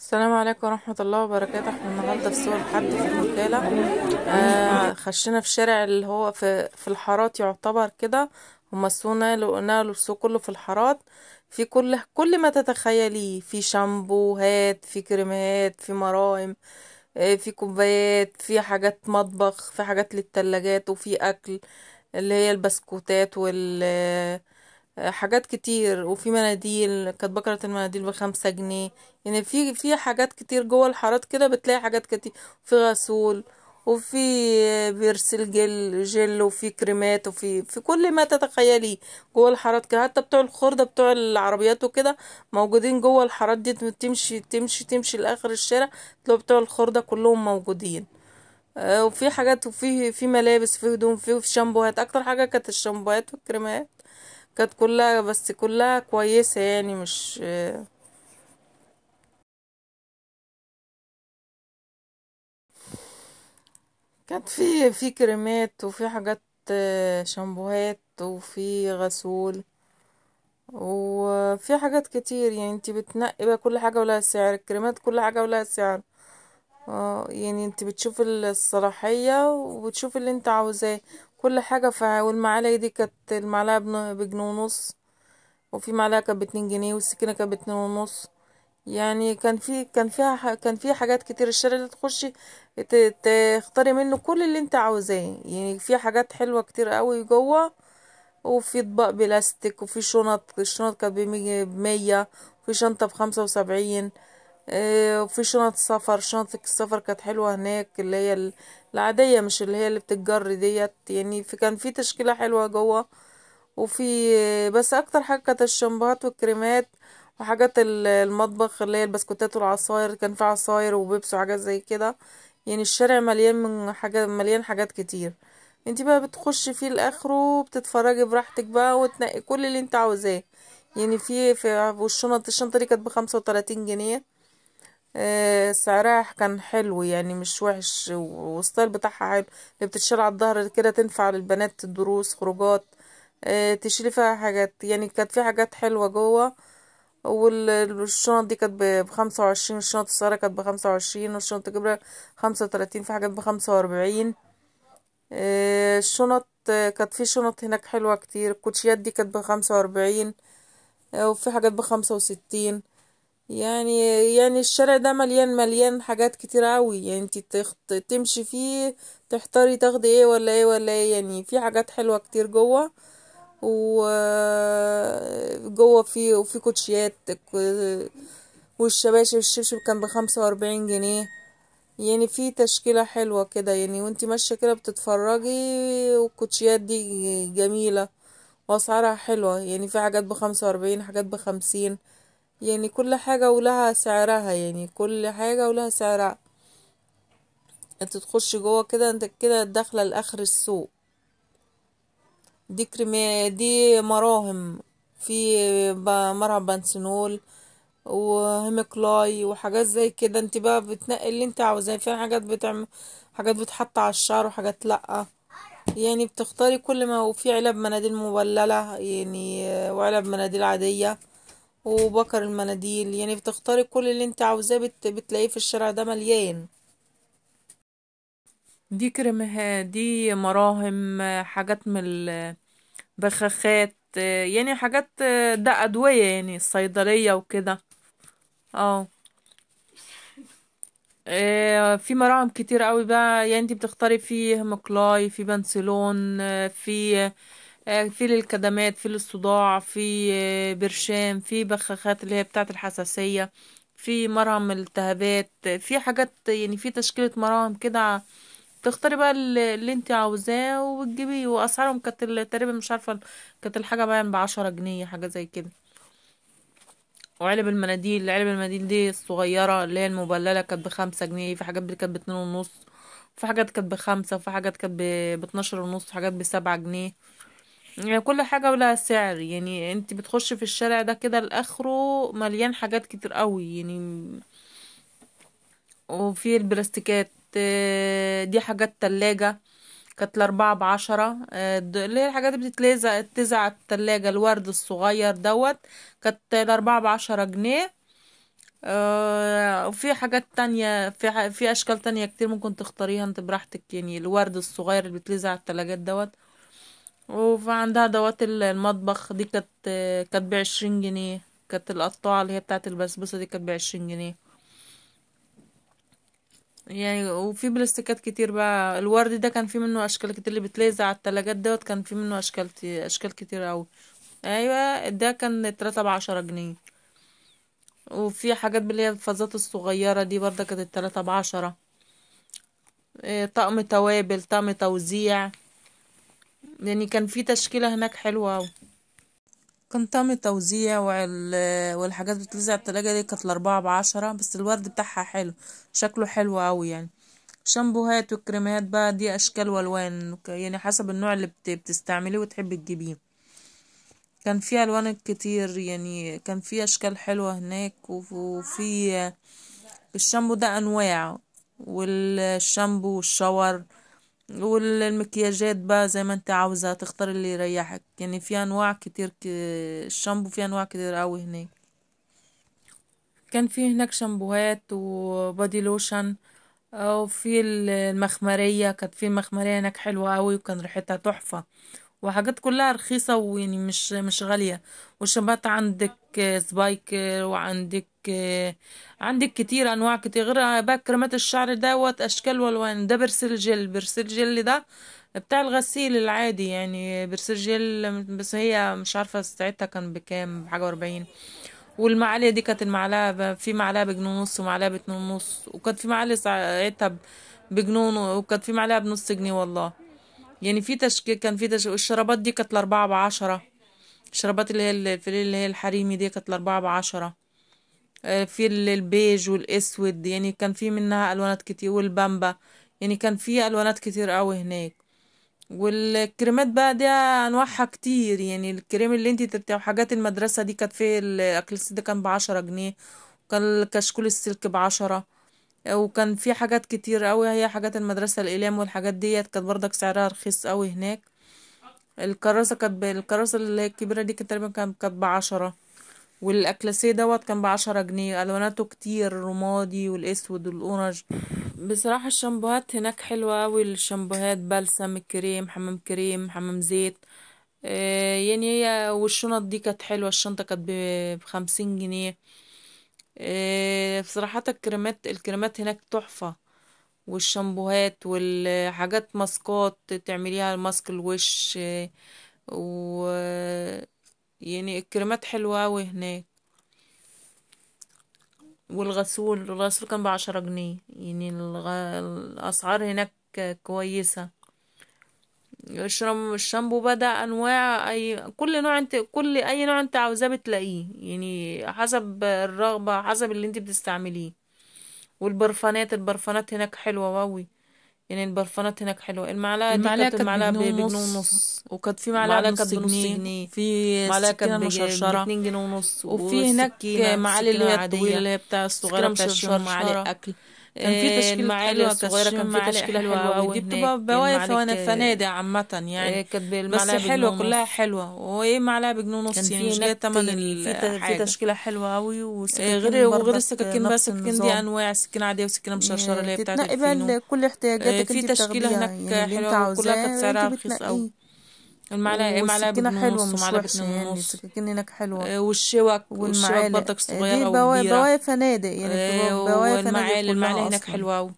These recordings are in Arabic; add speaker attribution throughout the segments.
Speaker 1: السلام عليكم ورحمة الله وبركاته احنا النهاردة في سوق الحد في الوكالة آه خشينا في شارع اللي هو في, في الحارات يعتبر كده هما السوق نقلوا السوق كله في الحارات في كل كل ما تتخيليه في شامبوهات في كريمات في مرايم آه، في كوبايات في حاجات مطبخ في حاجات للتلاجات وفي أكل اللي هي البسكوتات وال آه حاجات كتير وفي مناديل كانت بكرة المناديل بخمسة جنيه يعني في في حاجات كتير جوه الحارات كده بتلاقي حاجات كتير في غسول وفي بيرسل جل جل وفي كريمات وفي في كل ما تتخيليه جوه الحارات كده حتى بتوع الخردة بتوع العربيات وكده موجودين جوه الحارات دي تمشي تمشي تمشي لاخر الشارع تلاقي بتوع الخردة كلهم موجودين آه، وفي حاجات وفي في ملابس في هدوم في شامبوهات اكتر حاجة كانت الشامبوهات والكريمات كانت كلها بس كلها كويسة يعني مش كانت في في كريمات وفي حاجات شامبوهات وفي غسول وفي حاجات كتير يعني انت بتنقي بقى كل حاجة ولها سعر الكريمات كل حاجة ولها سعر اه يعني انت بتشوف الصلاحية وبتشوف اللي انت عاوزاه كل حاجة ف... والمعلقة دي كانت المعلقة بجنيه ونص وفي معلقة كانت باتنين جنيه والسكينة كانت باتنين ونص يعني كان في كان فيها كان فيها حاجات كتير الشارع اللي تخشي تختاري منه كل اللي انت عاوزاه يعني في حاجات حلوة كتير قوي جوه وفي اطباق بلاستيك وفي شنط الشنط كانت بمية وفي شنطة بخمسة وسبعين آه، وفي شنط سفر شنطة السفر كانت حلوة هناك اللي هي العادية مش اللي هي اللي بتتجر ديت يعني في كان في تشكيلة حلوة جوه وفي آه، بس اكتر حاجة كانت الشامبوهات والكريمات وحاجات المطبخ اللي هي البسكوتات والعصاير كان في عصاير وبيبس وحاجات زي كده يعني الشارع مليان من حاجات مليان حاجات كتير انت بقى بتخشي فيه لاخره وبتتفرجي براحتك بقى وتنقي كل اللي انت عاوزاه يعني في في والشنط الشنطه دي كانت بخمسة وتلاتين جنيه آه، سعرها كان حلو يعني مش وحش والستايل بتاعها حلو اللي بتتشال على الظهر كده تنفع للبنات الدروس خروجات آه، تشيلي فيها حاجات يعني كانت في حاجات حلوه جوه والشنط دي كانت بخمسة وعشرين الشنط الصغيرة كانت بخمسة وعشرين والشنط الكبيرة خمسة وتلاتين في حاجات بخمسة واربعين آه، الشنط كانت في شنط هناك حلوة كتير الكوتشيات دي كانت بخمسة واربعين وفي حاجات بخمسة وستين يعني يعني الشارع ده مليان مليان حاجات كتير قوي يعني انت تخت... تمشي فيه تحتاري تاخدي ايه ولا ايه ولا ايه يعني في حاجات حلوه كتير جوه و جوه في وفي كوتشيات والشباشب الشبشب كان بخمسة واربعين جنيه يعني في تشكيلة حلوة كده يعني وانت ماشية كده بتتفرجي والكوتشيات دي جميلة واسعارها حلوة يعني في حاجات بخمسة واربعين حاجات بخمسين يعني كل حاجة ولها سعرها يعني كل حاجة ولها سعرها انت تخش جوه كده انت كده داخلة لاخر السوق دي كريمية دي مراهم في مرهم بنسنول وهيمكلاي وحاجات زي كده انت بقى بتنقي اللي انت عاوزاه في حاجات بتعمل حاجات بتحط على الشعر وحاجات لأ يعني بتختاري كل ما وفي علب مناديل مبللة يعني وعلب مناديل عادية وبكر المناديل يعني بتختاري كل اللي انت عاوزاه بت... بتلاقيه في الشارع ده مليان دي كريمها دي مراهم حاجات من البخاخات يعني حاجات ده أدوية يعني الصيدلية وكده آه. اه في مراهم كتير قوي بقى يعني انت بتختاري فيه مقلاي في بنسلون في آه، في للكدمات في للصداع في آه، برشام في بخاخات اللي هي بتاعة الحساسية في مرهم التهابات في حاجات يعني في تشكيلة مرهم كده تختاري بقى اللي انت عاوزاه وتجيبيه واسعارهم كانت تقريبا مش عارفه كانت الحاجه باين بعشرة جنيه حاجه زي كده وعلب المناديل علب المناديل دي الصغيره اللي هي المبلله كانت بخمسة جنيه في حاجات كانت باتنين ونص في حاجات كانت بخمسة وفي حاجات كانت باتناشر ونص وحاجات بسبعة جنيه يعني كل حاجة ولها سعر يعني انت بتخش في الشارع ده كده لاخره مليان حاجات كتير قوي يعني وفي البلاستيكات آه، دي حاجات تلاجة كانت الأربعة بعشرة آه، اللي هي الحاجات اللي بتتلزق اتزع على التلاجة الورد الصغير دوت كانت الأربعة بعشرة جنيه آه، وفي حاجات تانية في في أشكال تانية كتير ممكن تختاريها انت براحتك يعني الورد الصغير اللي بتلزق على التلاجات دوت وعندها دوات المطبخ دي كانت كانت بعشرين جنيه كانت القطاعة اللي هي بتاعت البسبوسة دي كانت بعشرين جنيه يعني وفي بلاستيكات كتير بقى الورد ده كان فيه منه اشكال كتير اللي بتلزق على التلاجات دوت كان فيه منه اشكال اشكال كتير اوي ايوه ده كان تلاتة بعشرة جنيه وفي حاجات اللي هي الفازات الصغيرة دي برده كانت تلاتة بعشرة إيه، طقم توابل طقم توزيع يعني كان في تشكيلة هناك حلوة أوي كان طعم التوزيع والحاجات بتلزع التلاجة دي كانت الأربعة بعشرة بس الورد بتاعها حلو شكله حلو أوي يعني شامبوهات والكريمات بقى دي أشكال وألوان يعني حسب النوع اللي بتستعمليه وتحبي تجيبيه كان في ألوان كتير يعني كان في أشكال حلوة هناك وفي الشامبو ده أنواع والشامبو والشاور والمكياجات بقى زي ما انت عاوزة تختار اللي يريحك يعني في انواع كتير الشامبو في انواع كتير قوي هناك كان في هناك شامبوهات وبادي لوشن آه، وفي المخمرية كانت في مخمرية هناك حلوة قوي وكان ريحتها تحفة وحاجات كلها رخيصة ويعني مش مش غالية والشامبوهات عندك آه، سبايكر آه، وعندك آه، عندك كتير انواع كتير غير آه، بقى كريمات الشعر دوت اشكال والوان ده برسل جل برسل جل ده بتاع الغسيل العادي يعني برسل جل بس هي مش عارفه ساعتها كان بكام بحاجه واربعين والمعالية دي كانت المعلقة في معلقة بجنون ونص ومعلقة باتنين ونص وكانت في معلقة ساعتها بجنون وكانت في معلقة بنص جنيه والله يعني في تشكيل كان في تشكيل والشرابات دي كانت الأربعة بعشرة الشرابات اللي هي الفليل اللي هي الحريمي دي كانت الأربعة بعشرة آه، في البيج والاسود يعني كان في منها الوانات كتير والبامبا يعني كان في الوانات كتير قوي هناك والكريمات بقى دي انواعها كتير يعني الكريم اللي انتي ترتاح حاجات المدرسه دي كانت في الاكلس ده كان بعشرة جنيه وكان الكشكول السلك بعشرة وكان في حاجات كتير قوي هي حاجات المدرسه الإلام والحاجات ديت كانت برضك سعرها رخيص قوي هناك الكراسه كانت الكراسه الكبيره دي كانت تقريبا كانت بعشرة والاكلاسيه دوت كان بعشرة جنيه الواناته كتير الرمادي والاسود والاورنج بصراحه الشامبوهات هناك حلوه اوي الشامبوهات بلسم كريم حمام كريم حمام زيت آه، يعني هي والشنط دي كانت حلوه الشنطه كانت بخمسين جنيه آه، بصراحه الكريمات الكريمات هناك تحفه والشامبوهات والحاجات ماسكات تعمليها ماسك الوش آه، و يعني الكريمات حلوة أوي هناك والغسول الغسول كان بعشرة جنيه يعني الغ... الأسعار هناك كويسة الشامبو بدأ أنواع أي كل نوع أنت كل أي نوع أنت عاوزاه بتلاقيه يعني حسب الرغبة حسب اللي أنت بتستعمليه والبرفانات البرفانات هناك حلوة أوي يعني البرفانات هناك حلوة المعلقة المعلقة كانت المعلقة بجنيه ونص وكانت في معلقة بنص جنيه في معلقة مشرشرة باتنين جنيه ونص وفي هناك معالي اللي هي الطويلة اللي هي بتاع الصغيرة بتاع الشمارة معالي أكل كان في آه، تشكيل المعالق الصغيره كان في تشكيله حلوه قوي دي بتبقى بواقف فنادق عامه يعني آه، بس حلوه كلها حلوه وايه معلقه بجنون ونص يعني مش جايه تمن في تشكيله حلوه قوي آه، وسكاكين غير وغير السكاكين بقى السكاكين دي انواع سكينه عاديه وسكينه مشرشره اللي هي بتاعت كل احتياجاتك في تشكيله هناك يعني حلوه كلها كانت سعرها رخيص قوي المعلقه معلقه حلوه مش وحشه يعني سكينك حلوه والشوك والشوك برضك صغيره وكبيره دي بواقي فنادق يعني آه، بواقي فنادق المعلقه هناك حلوه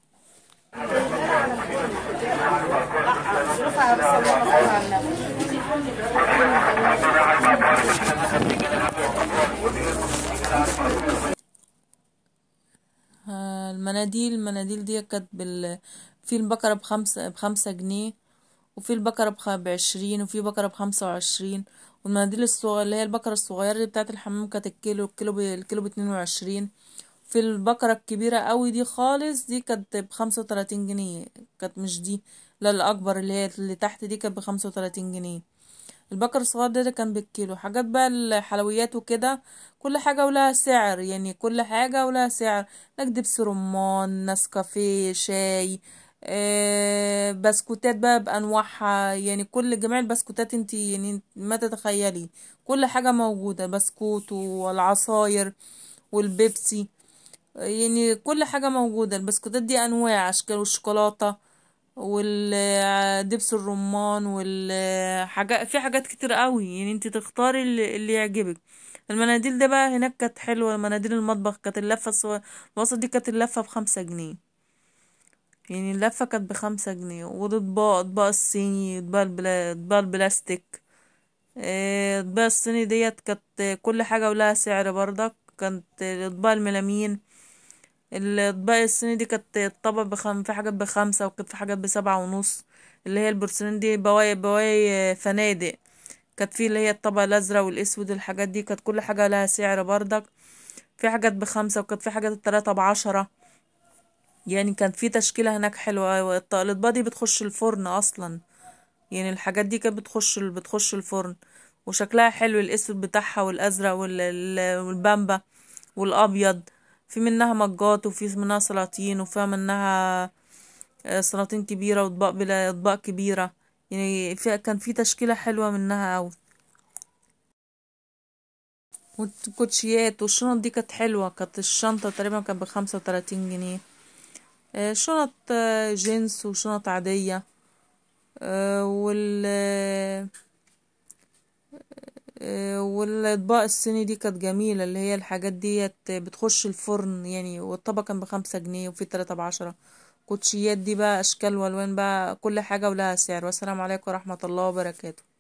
Speaker 1: آه، المناديل المناديل دي كانت بال في البكره بخمسة بخمسة جنيه وفي البكرة بعشرين وفي بكرة بخمسة وعشرين والمناديل الصغيرة اللي هي البكرة الصغيرة دي بتاعت الحمام كانت الكيلو الكيلو الكيلو باتنين وعشرين في البكرة الكبيرة قوي دي خالص دي كانت بخمسة وتلاتين جنيه كانت مش دي لا الأكبر اللي هي اللي تحت دي كانت بخمسة وتلاتين جنيه البكر الصغير ده, ده كان بالكيلو حاجات بقى الحلويات وكده كل حاجة ولها سعر يعني كل حاجة ولها سعر نجدب دبس رمان نسكافيه شاي آه، بسكوتات بقى بانواعها يعني كل جميع البسكوتات انت يعني ما تتخيلي كل حاجه موجوده بسكوت والعصاير والبيبسي يعني كل حاجه موجوده البسكوتات دي انواع اشكال والشوكولاته والدبس الرمان والحاجات في حاجات كتير قوي يعني انت تختاري اللي يعجبك المناديل ده بقى هناك كانت حلوه مناديل المطبخ كانت اللفه الوسط دي كانت اللفه بخمسة جنيه يعني اللفة كانت بخمسة جنيه والأطباق أطباق الصيني أطباق البلا... أطباق البلاستيك آه، اطباق الصيني ديت كانت كل حاجة ولها سعر برضك كانت اطباق الملامين الأطباق الصيني دي كانت الطبق بخم في حاجات بخمسة وكانت في حاجات بسبعة ونص اللي هي البورسلين دي بواي بواي فنادق كانت في اللي هي الطبق الأزرق والأسود الحاجات دي كانت كل حاجة لها سعر برضك في حاجات بخمسة وكانت في حاجات التلاتة بعشرة يعني كان في تشكيلة هناك حلوة أيوة، الطاقة دي بتخش الفرن أصلا يعني الحاجات دي كانت بتخش بتخش الفرن وشكلها حلو الأسود بتاعها والأزرق والبامبا والأبيض في منها مجات وفي منها سلاطين وفي منها آه، سلاطين كبيرة وأطباق بلا أطباق كبيرة يعني كان في تشكيلة حلوة منها أوي والكوتشيات والشنط دي كانت حلوة كانت الشنطة تقريبا كانت بخمسة وتلاتين جنيه آه، شنط آه، جنس وشنط عادية آه، وال والاطباق الصيني دي كانت جميلة اللي هي الحاجات ديت بتخش الفرن يعني والطبق كان بخمسة جنيه وفي تلاتة بعشرة كوتشيات دي بقى اشكال والوان بقى كل حاجة ولها سعر والسلام عليكم ورحمة الله وبركاته